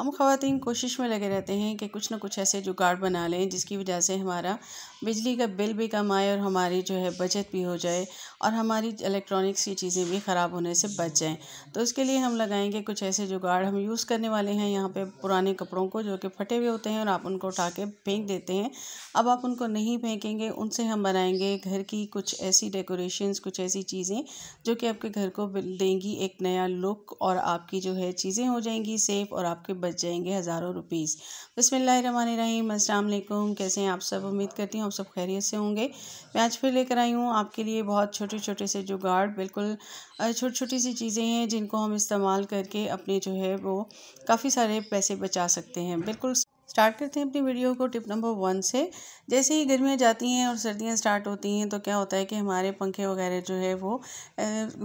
हम खातन कोशिश में लगे रहते हैं कि कुछ ना कुछ ऐसे जुगाड़ बना लें जिसकी वजह से हमारा बिजली का बिल भी कम आए और हमारी जो है बचत भी हो जाए और हमारी इलेक्ट्रॉनिक्स की चीज़ें भी ख़राब होने से बच जाएँ तो उसके लिए हम लगाएंगे कुछ ऐसे जुगाड़ हम यूज़ करने वाले हैं यहाँ पर पुराने कपड़ों को जो कि फटे हुए होते हैं और आप उनको उठा के फेंक देते हैं अब आप उनको नहीं फेंकेंगे उनसे हम बनाएंगे घर की कुछ ऐसी डेकोरेशन कुछ ऐसी चीज़ें जो कि आपके घर को देंगी एक नया लुक और आपकी जो है चीज़ें हो जाएंगी सेफ़ और आपके बच जाएंगे हज़ारों रुपीज़ बसमीम असल कैसे हैं आप सब उम्मीद करती हूँ आप सब खैरियत से होंगे मैं आज फिर लेकर आई हूँ आपके लिए बहुत छोटे छोटे से जो गार्ड बिल्कुल छोटी छोटी सी चीज़ें हैं जिनको हम इस्तेमाल करके अपने जो है वो काफ़ी सारे पैसे बचा सकते हैं बिल्कुल स्टार्ट करते हैं अपनी वीडियो को टिप नंबर वन से जैसे ही गर्मियाँ जाती हैं और सर्दियाँ स्टार्ट होती हैं तो क्या होता है कि हमारे पंखे वगैरह जो है वो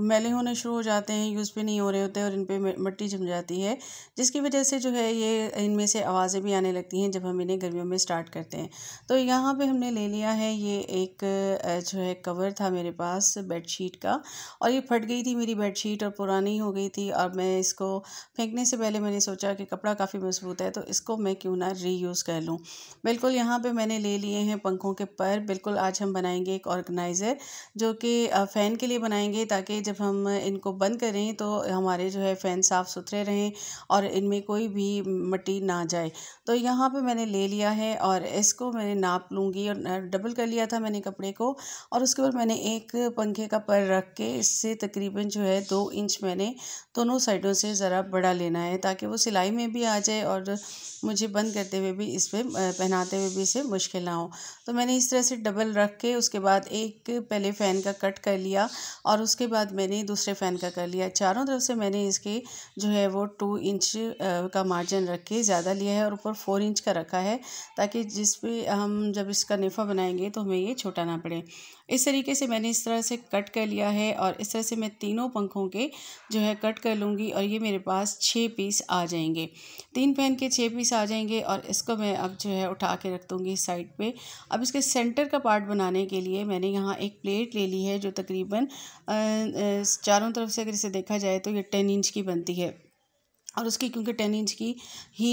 मैले होने शुरू हो जाते हैं यूज़ पे नहीं हो रहे होते और इन पर मिट्टी जम जाती है जिसकी वजह से जो है ये इनमें से आवाज़ें भी आने लगती हैं जब हम इन्हें गर्मियों में स्टार्ट करते हैं तो यहाँ पर हमने ले लिया है ये एक जो है कवर था मेरे पास शीट का और ये फट गई थी मेरी शीट और पुरानी हो गई थी और मैं इसको फेंकने से पहले मैंने सोचा कि कपड़ा काफ़ी मजबूत है तो इसको मैं क्यों ना री रीयूज़ कर लूँ बिल्कुल यहाँ पे मैंने ले लिए हैं पंखों के पर बिल्कुल आज हम बनाएंगे एक ऑर्गेनाइज़र जो कि फ़ैन के लिए बनाएंगे ताकि जब हम इनको बंद करें तो हमारे जो है फ़ैन साफ़ सुथरे रहें और इनमें कोई भी मटी ना जाए तो यहाँ पर मैंने ले लिया है और इसको मैंने नाप लूँगी और डबल कर लिया था मैंने कपड़े को और उसके बाद मैंने एक पंखे का पर रख के इससे तकरीबन जो है दो इंच मैंने दोनों साइडों से ज़रा बड़ा लेना है ताकि वो सिलाई में भी आ जाए और मुझे बंद कर रहते हुए भी इस पर पहनाते हुए भी इसे मुश्किल ना हो तो मैंने इस तरह से डबल रख के उसके बाद एक पहले फ़ैन का कट कर लिया और उसके बाद मैंने दूसरे फ़ैन का कर लिया चारों तरफ से मैंने इसके जो है वो टू इंच का मार्जिन रख के ज़्यादा लिया है और ऊपर फोर इंच का रखा है ताकि जिस पर हम जब इसका निफ़ा बनाएंगे तो हमें ये छोटा ना पड़े इस तरीके से मैंने इस तरह से कट कर लिया है और इस तरह से मैं तीनों पंखों के जो है कट कर लूँगी और ये मेरे पास छः पीस आ जाएंगे तीन फैन के छः पीस आ जाएंगे और और इसको मैं अब जो है उठा के रख दूँगी साइड पे अब इसके सेंटर का पार्ट बनाने के लिए मैंने यहाँ एक प्लेट ले ली है जो तकरीबन चारों तरफ से अगर इसे देखा जाए तो ये टेन इंच की बनती है और उसकी क्योंकि टेन इंच की ही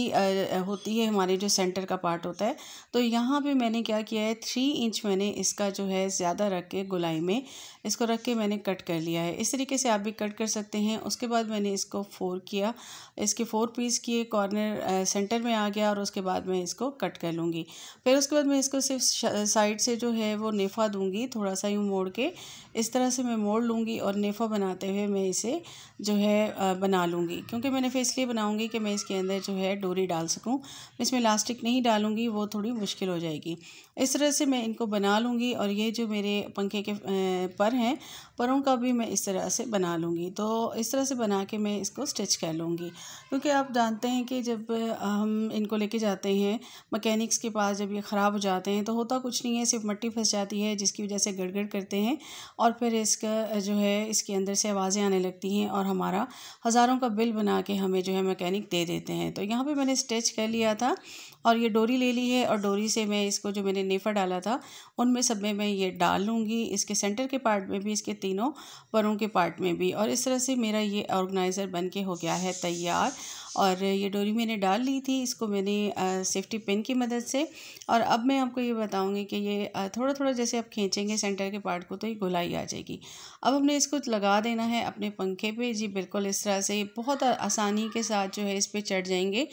होती है हमारे जो सेंटर का पार्ट होता है तो यहाँ पे मैंने क्या किया है थ्री इंच मैंने इसका जो है ज़्यादा रख के गुलाई में इसको रख के मैंने कट कर लिया है इस तरीके से आप भी कट कर सकते हैं उसके बाद मैंने इसको फोर किया इसके फोर पीस किए कॉर्नर सेंटर में आ गया और उसके बाद मैं इसको कट कर लूँगी फिर उसके बाद मैं इसको सिर्फ साइड से जो है वो नेफा दूँगी थोड़ा सा यूँ मोड़ के इस तरह से मैं मोड़ लूँगी और नेफा बनाते हुए मैं इसे जो है बना लूँगी क्योंकि मैंने फेस इसलिए बनाऊँगी कि मैं इसके अंदर जो है डोरी डाल सकूँ इसमें इलास्टिक नहीं डालूँगी वो थोड़ी मुश्किल हो जाएगी इस तरह से मैं इनको बना लूँगी और ये जो मेरे पंखे के पर हैं परों का भी मैं इस तरह से बना लूँगी तो इस तरह से बना के मैं इसको स्टिच कर लूँगी क्योंकि आप जानते हैं कि जब हम इनको लेके जाते हैं मकैनिक्स के पास जब ये ख़राब हो जाते हैं तो होता कुछ नहीं है सिर्फ मट्टी फंस जाती है जिसकी वजह से गड़गड़ करते हैं और फिर इसका जो है इसके अंदर से आवाज़ें आने लगती हैं और हमारा हज़ारों का बिल बना के हमें जो है मैकेनिक दे देते हैं तो यहाँ पे मैंने स्टेच कर लिया था और ये डोरी ले ली है और डोरी से मैं इसको जो मैंने नेफा डाला था उनमें सब में मैं ये डाल लूँगी इसके सेंटर के पार्ट में भी इसके तीनों परों के पार्ट में भी और इस तरह से मेरा ये ऑर्गेनाइज़र बन के हो गया है तैयार और ये डोरी मैंने डाल ली थी इसको मैंने सेफ्टी पिन की मदद से और अब मैं आपको ये बताऊँगी कि ये थोड़ा थोड़ा जैसे आप खींचेंगे सेंटर के पार्ट को तो ये गुलाई आ जाएगी अब हमने इसको लगा देना है अपने पंखे पे जी बिल्कुल इस तरह से बहुत आसानी के साथ जो है इस पर चढ़ जाएंगे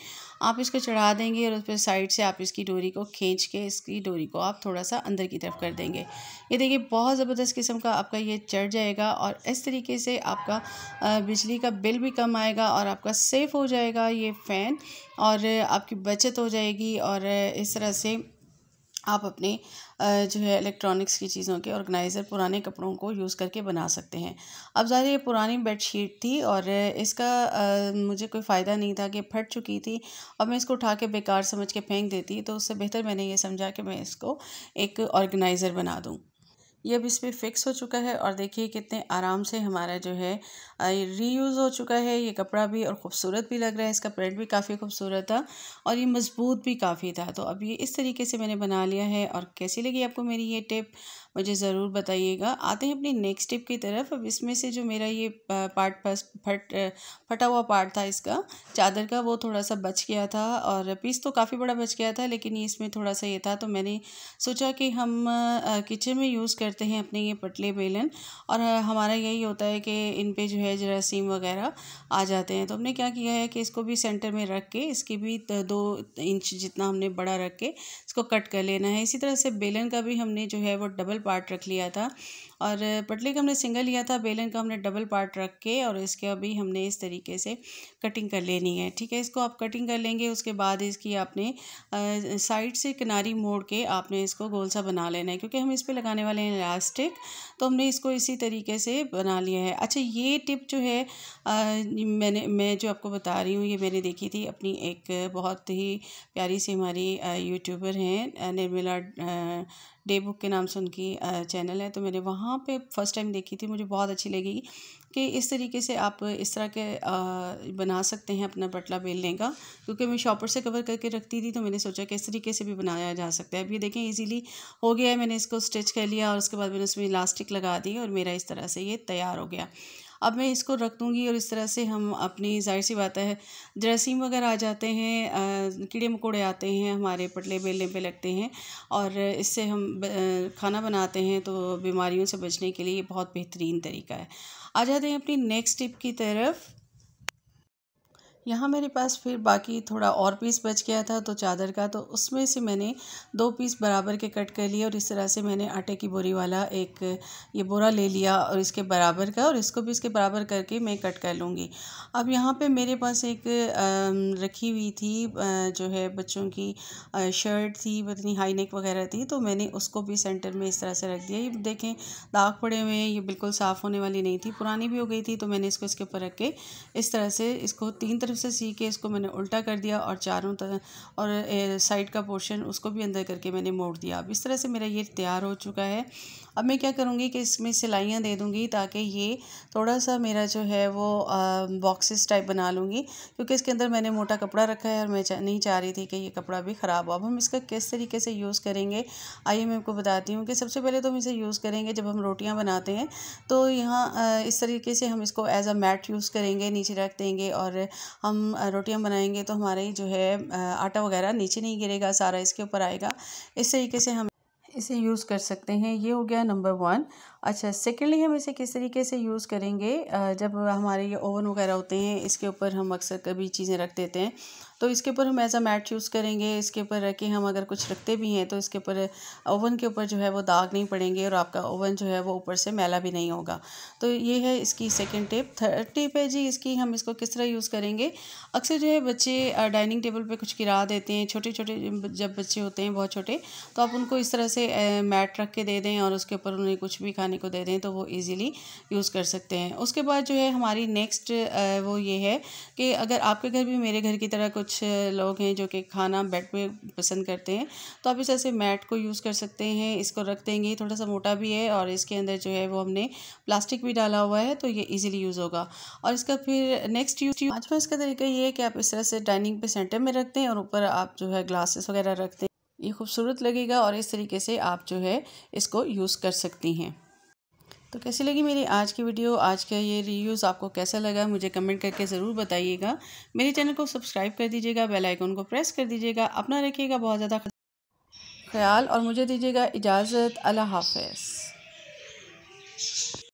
आप इसको चढ़ा देंगे और उस पर साइड से आप इसकी डोरी को खींच के इसकी डोरी को आप थोड़ा सा अंदर की तरफ कर देंगे ये देखिए बहुत ज़बरदस्त किस्म का आपका ये चढ़ जाएगा और इस तरीके से आपका बिजली का बिल भी कम आएगा और आपका सेफ़ हो जाएगा ये फ़ैन और आपकी बचत हो जाएगी और इस तरह से आप अपने जो है इलेक्ट्रॉनिक्स की चीज़ों के ऑर्गेनाइज़र पुराने कपड़ों को यूज़ करके बना सकते हैं अब ज़्यादा ये पुरानी बेडशीट थी और इसका मुझे कोई फ़ायदा नहीं था कि फट चुकी थी और मैं इसको उठा के बेकार समझ के फेंक देती तो उससे बेहतर मैंने ये समझा कि मैं इसको एक ऑर्गेनाइज़र बना दूँ ये अब इसमें फिक्स हो चुका है और देखिए कितने आराम से हमारा जो है रीयूज़ हो चुका है ये कपड़ा भी और ख़ूबसूरत भी लग रहा है इसका प्रिंट भी काफ़ी खूबसूरत था और ये मज़बूत भी काफ़ी था तो अब ये इस तरीके से मैंने बना लिया है और कैसी लगी आपको मेरी ये टिप मुझे ज़रूर बताइएगा आते हैं अपनी नेक्स्ट टिप की तरफ अब इसमें से जो मेरा ये पार्ट फस फट फटा हुआ पार्ट था इसका चादर का वो थोड़ा सा बच गया था और पीस तो काफ़ी बड़ा बच गया था लेकिन इसमें थोड़ा सा ये था तो मैंने सोचा कि हम किचन में यूज़ कर करते हैं अपने ये पटले बेलन और हमारा यही होता है कि इन पे जो है जरासीम वगैरह आ जाते हैं तो हमने क्या किया है कि इसको भी सेंटर में रख के इसकी भी दो इंच जितना हमने बड़ा रख के इसको कट कर लेना है इसी तरह से बेलन का भी हमने जो है वो डबल पार्ट रख लिया था और पटले का हमने सिंगल लिया था बेलन का हमने डबल पार्ट रख के और इसके अभी हमने इस तरीके से कटिंग कर लेनी है ठीक है इसको आप कटिंग कर लेंगे उसके बाद इसकी आपने साइड से किनारी मोड़ के आपने इसको गोल सा बना लेना है क्योंकि हम इस पर लगाने वाले हैं इलास्टिक तो हमने इसको इसी तरीके से बना लिया है अच्छा ये टिप जो है आ, मैंने मैं जो आपको बता रही हूँ ये मैंने देखी थी अपनी एक बहुत ही प्यारी सी हमारी यूट्यूबर हैं निर्मला डे बुक के नाम से उनकी चैनल है तो मैंने वहाँ पे फर्स्ट टाइम देखी थी मुझे बहुत अच्छी लगी कि इस तरीके से आप इस तरह के बना सकते हैं अपना पटला बेलने का क्योंकि मैं शॉपर से कवर करके रखती थी तो मैंने सोचा कि इस तरीके से भी बनाया जा सकता है अब ये देखें ईजीली हो गया है मैंने इसको स्टिच कर लिया और उसके बाद मैंने उसमें इलास्टिक लगा दी और मेरा इस तरह से ये तैयार हो गया अब मैं इसको रख दूँगी और इस तरह से हम अपनी जाहिर सी बात है जरासीम वगैरह आ जाते हैं कीड़े मकोड़े आते हैं हमारे पटले बेलने पे लगते हैं और इससे हम खाना बनाते हैं तो बीमारियों से बचने के लिए बहुत बेहतरीन तरीका है आ जाते हैं अपनी नेक्स्ट टिप की तरफ यहाँ मेरे पास फिर बाकी थोड़ा और पीस बच गया था तो चादर का तो उसमें से मैंने दो पीस बराबर के कट कर लिए और इस तरह से मैंने आटे की बोरी वाला एक ये बोरा ले लिया और इसके बराबर का और इसको भी इसके बराबर करके मैं कट कर लूँगी अब यहाँ पे मेरे पास एक रखी हुई थी जो है बच्चों की शर्ट थी इतनी हाई नेक वगैरह थी तो मैंने उसको भी सेंटर में इस तरह से रख दिया ये देखें दाग पड़े हुए हैं ये बिल्कुल साफ़ होने वाली नहीं थी पुरानी भी हो गई थी तो मैंने इसको इसके ऊपर रख के इस तरह से इसको तीन तरह तरफ से सी के इसको मैंने उल्टा कर दिया और चारों तरफ और साइड का पोर्शन उसको भी अंदर करके मैंने मोड़ दिया अब इस तरह से मेरा ये तैयार हो चुका है अब मैं क्या करूँगी कि इसमें सिलाइयाँ दे दूँगी ताकि ये थोड़ा सा मेरा जो है वो बॉक्सेस टाइप बना लूँगी क्योंकि इसके अंदर मैंने मोटा कपड़ा रखा है और मैं नहीं चाह रही थी कि ये कपड़ा भी ख़राब हो अब हम इसका किस तरीके से यूज़ करेंगे आइए मैं आपको बताती हूँ कि सबसे पहले तो हम इसे यूज़ करेंगे जब हम रोटियाँ बनाते हैं तो यहाँ इस तरीके से हम इसको एज अ मैट यूज़ करेंगे नीचे रख देंगे और हम रोटियां बनाएंगे तो हमारे जो है आटा वगैरह नीचे नहीं गिरेगा सारा इसके ऊपर आएगा इस तरीके से हम इसे यूज़ कर सकते हैं ये हो गया नंबर वन अच्छा सेकेंडली हम इसे किस तरीके से यूज़ करेंगे जब हमारे ये ओवन वगैरह होते हैं इसके ऊपर हम अक्सर कभी चीज़ें रख देते हैं तो इसके ऊपर हम एज अ मैट यूज़ करेंगे इसके ऊपर रख के हम अगर कुछ रखते भी हैं तो इसके ऊपर ओवन के ऊपर जो है वो दाग नहीं पड़ेंगे और आपका ओवन जो है वो ऊपर से मैला भी नहीं होगा तो ये है इसकी सेकेंड टिप थर्ड टिप है जी इसकी हम इसको किस तरह यूज़ करेंगे अक्सर जो है बच्चे डाइनिंग टेबल पर कुछ गिरा देते हैं छोटे छोटे जब बच्चे होते हैं बहुत छोटे तो आप उनको इस तरह से मैट रख के दे दें और उसके ऊपर उन्हें कुछ भी खाने को दे दें तो वो ईज़िली यूज़ कर सकते हैं उसके बाद जो है हमारी नेक्स्ट वो ये है कि अगर आपके घर भी मेरे घर की तरह कुछ कुछ लोग हैं जो कि खाना बेड पे पसंद करते हैं तो आप इस ऐसे मैट को यूज़ कर सकते हैं इसको रख देंगे थोड़ा सा मोटा भी है और इसके अंदर जो है वो हमने प्लास्टिक भी डाला हुआ है तो ये इजीली यूज़ होगा और इसका फिर नेक्स्ट यूज पाँचवा इसका तरीका ये है कि आप इस तरह से डाइनिंग पे सेंटर में रखते हैं और ऊपर आप जो है ग्लासेस वगैरह रखते हैं ये खूबसूरत लगेगा और इस तरीके से आप जो है इसको यूज़ कर सकती हैं तो कैसी लगी मेरी आज की वीडियो आज का ये रिव्यूज़ आपको कैसा लगा मुझे कमेंट करके ज़रूर बताइएगा मेरे चैनल को सब्सक्राइब कर दीजिएगा बेल आइकन को प्रेस कर दीजिएगा अपना रखिएगा बहुत ज़्यादा ख्याल और मुझे दीजिएगा इजाज़त अल्लाह हाफिज़